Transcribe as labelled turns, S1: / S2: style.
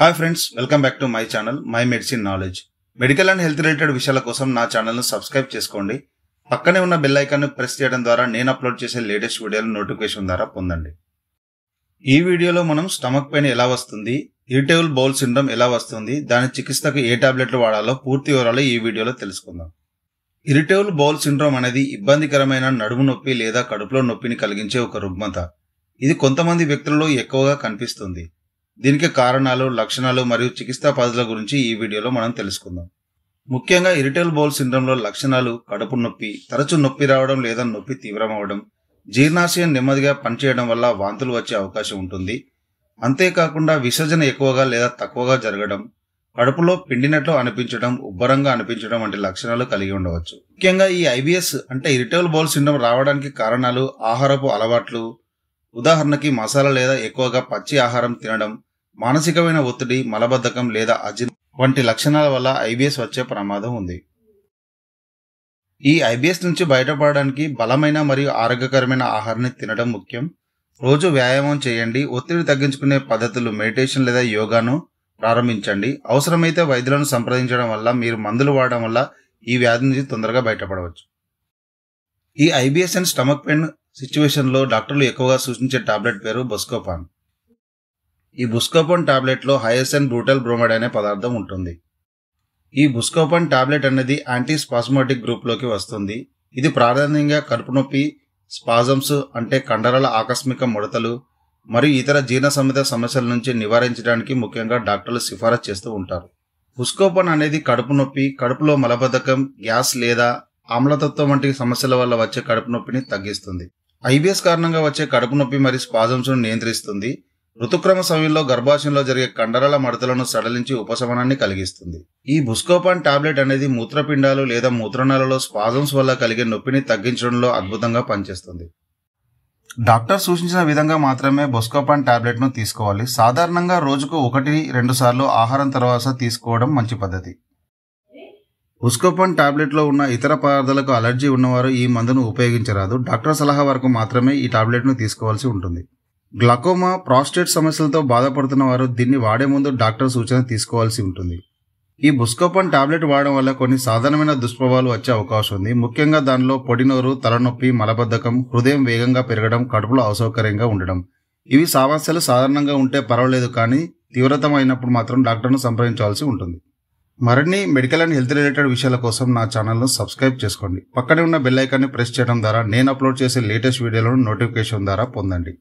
S1: hi friends welcome back to my channel my medicine knowledge medical and health related విషయాల కోసం నా ఛానల్ను subscribe చేసుకోండి పక్కనే ఉన్న బెల్ ఐకాన్ను ప్రెస్ చేయడం ద్వారా నేను అప్లోడ్ చేసే లేటెస్ట్ వీడియోలు నోటిఫికేషన్ ద్వారా పొందండి ఈ వీడియోలో మనం స్టమక్ పెయిన్ ఎలా వస్తుంది ఇరిటేబుల్ బౌల్ సిండ్రోమ్ ఎలా వస్తుంది దాని చికిత్సకు ఏ టాబ్లెట్లు వాడాలో పూర్తి వివరాలు ఈ వీడియోలో తెలుసుకుందాం ఇరిటేబుల్ బౌల్ సిండ్రోమ్ అనేది ఇబ్బందికరమైన నడుము నొప్పి లేదా కడుపులో నొప్పిని కలిగించే ఒక రుగ్మత ఇది కొంతమంది వ్యక్తులలో ఎక్కువగా కనిపిస్తుంది దీనికి కారణాలు లక్షణాలు మరియు చికిత్సా పద్ధతుల గురించి ఈ వీడియోలో మనం తెలుసుకుందాం ముఖ్యంగా ఇరిటల్ బౌల్ సిండ్రంలో లక్షణాలు కడుపు నొప్పి తరచు నొప్పి రావడం లేదా నొప్పి తీవ్రమవడం జీర్ణాశయం నెమ్మదిగా పనిచేయడం వల్ల వాంతులు వచ్చే అవకాశం ఉంటుంది అంతేకాకుండా విసర్జన ఎక్కువగా లేదా తక్కువగా జరగడం కడుపులో పిండినట్లు అనిపించడం ఉబ్బరంగా అనిపించడం వంటి లక్షణాలు కలిగి ఉండవచ్చు ముఖ్యంగా ఈ ఐబిఎస్ అంటే ఇరిటబుల్ బౌల్ సిండ్రోమ్ రావడానికి కారణాలు ఆహారపు అలవాట్లు ఉదాహరణకి మసాలా లేదా ఎక్కువగా పచ్చి ఆహారం తినడం మానసికమైన ఒత్తిడి మలబద్ధకం లేదా అజి వంటి లక్షణాల వల్ల ఐబీఎస్ వచ్చే ప్రమాదం ఉంది ఈ ఐబీఎస్ నుంచి బయటపడడానికి బలమైన మరియు ఆరోగ్యకరమైన ఆహారాన్ని తినడం ముఖ్యం రోజు వ్యాయామం చేయండి ఒత్తిడి తగ్గించుకునే పద్ధతులు మెడిటేషన్ లేదా యోగాను ప్రారంభించండి అవసరమైతే వైద్యులను సంప్రదించడం వల్ల మీరు మందులు వాడడం వల్ల ఈ వ్యాధి నుంచి తొందరగా బయటపడవచ్చు ఈ ఐబిఎస్ అండ్ స్టమక్ పెయిన్ సిచ్యువేషన్లో డాక్టర్లు ఎక్కువగా సూచించే టాబ్లెట్ పేరు బొస్కోపాన్ ఈ బుస్కోపన్ టాబ్లెట్లో హయసెన్ బ్రూటల్ బ్రోమైడ్ అనే పదార్థం ఉంటుంది ఈ బుస్కోపన్ టాబ్లెట్ అనేది యాంటీ స్పాస్మాటిక్ గ్రూప్లోకి వస్తుంది ఇది ప్రాధాన్యంగా కడుపు నొప్పి స్పాజమ్స్ అంటే కండరాల ఆకస్మిక ముడతలు మరియు ఇతర జీర్ణ సంబంధ సమస్యల నుంచి నివారించడానికి ముఖ్యంగా డాక్టర్లు సిఫారసు చేస్తూ ఉంటారు బుస్కోపన్ అనేది కడుపు నొప్పి కడుపులో మలబద్ధకం గ్యాస్ లేదా ఆమ్లతత్వం వంటి సమస్యల వల్ల వచ్చే కడుపు నొప్పిని తగ్గిస్తుంది ఐబిఎస్ కారణంగా వచ్చే కడుపు నొప్పి మరియు స్పాజమ్స్ను నియంత్రిస్తుంది ఋతుక్రమ సమయంలో గర్భాశయంలో జరిగే కండరాల మడతలను సడలించి ఉపశమనాన్ని కలిగిస్తుంది ఈ బుస్కోపాన్ టాబ్లెట్ అనేది మూత్రపిండాలు లేదా మూత్రనాలలో స్పాజమ్స్ వల్ల కలిగే నొప్పిని తగ్గించడంలో అద్భుతంగా పనిచేస్తుంది డాక్టర్ సూచించిన విధంగా మాత్రమే బొస్కోపాన్ టాబ్లెట్ను తీసుకోవాలి సాధారణంగా రోజుకు ఒకటి రెండు సార్లు ఆహారం తర్వాత తీసుకోవడం మంచి పద్ధతి ఉస్కోపన్ టాబ్లెట్లో ఉన్న ఇతర పదార్థాలకు అలర్జీ ఉన్నవారు ఈ మందును ఉపయోగించరాదు డాక్టర్ సలహా వరకు మాత్రమే ఈ టాబ్లెట్ను తీసుకోవాల్సి ఉంటుంది గ్లకోమా ప్రాస్టేట్ సమస్యలతో బాధపడుతున్న వారు దీన్ని వాడే ముందు డాక్టర్ సూచన తీసుకోవాల్సి ఉంటుంది ఈ బుస్కోపన్ టాబ్లెట్ వాడడం వల్ల కొన్ని సాధారణమైన దుష్ప్రభావాలు వచ్చే అవకాశం ఉంది ముఖ్యంగా దానిలో పొడినోరు తలనొప్పి మలబద్ధకం హృదయం వేగంగా పెరగడం కడుపులో అసౌకర్యంగా ఉండడం ఇవి సమస్యలు సాధారణంగా ఉంటే పర్వాలేదు కానీ తీవ్రతం అయినప్పుడు మాత్రం డాక్టర్ను సంప్రదించాల్సి ఉంటుంది మరిన్ని మెడికల్ అండ్ హెల్త్ రిలేటెడ్ విషయాల కోసం నా ఛానల్ను సబ్స్క్రైబ్ చేసుకోండి పక్కనే ఉన్న బెల్ ఐకాన్ని ప్రెస్ చేయడం ద్వారా నేను అప్లోడ్ చేసే లేటెస్ట్ వీడియోలను నోటిఫికేషన్ ద్వారా పొందండి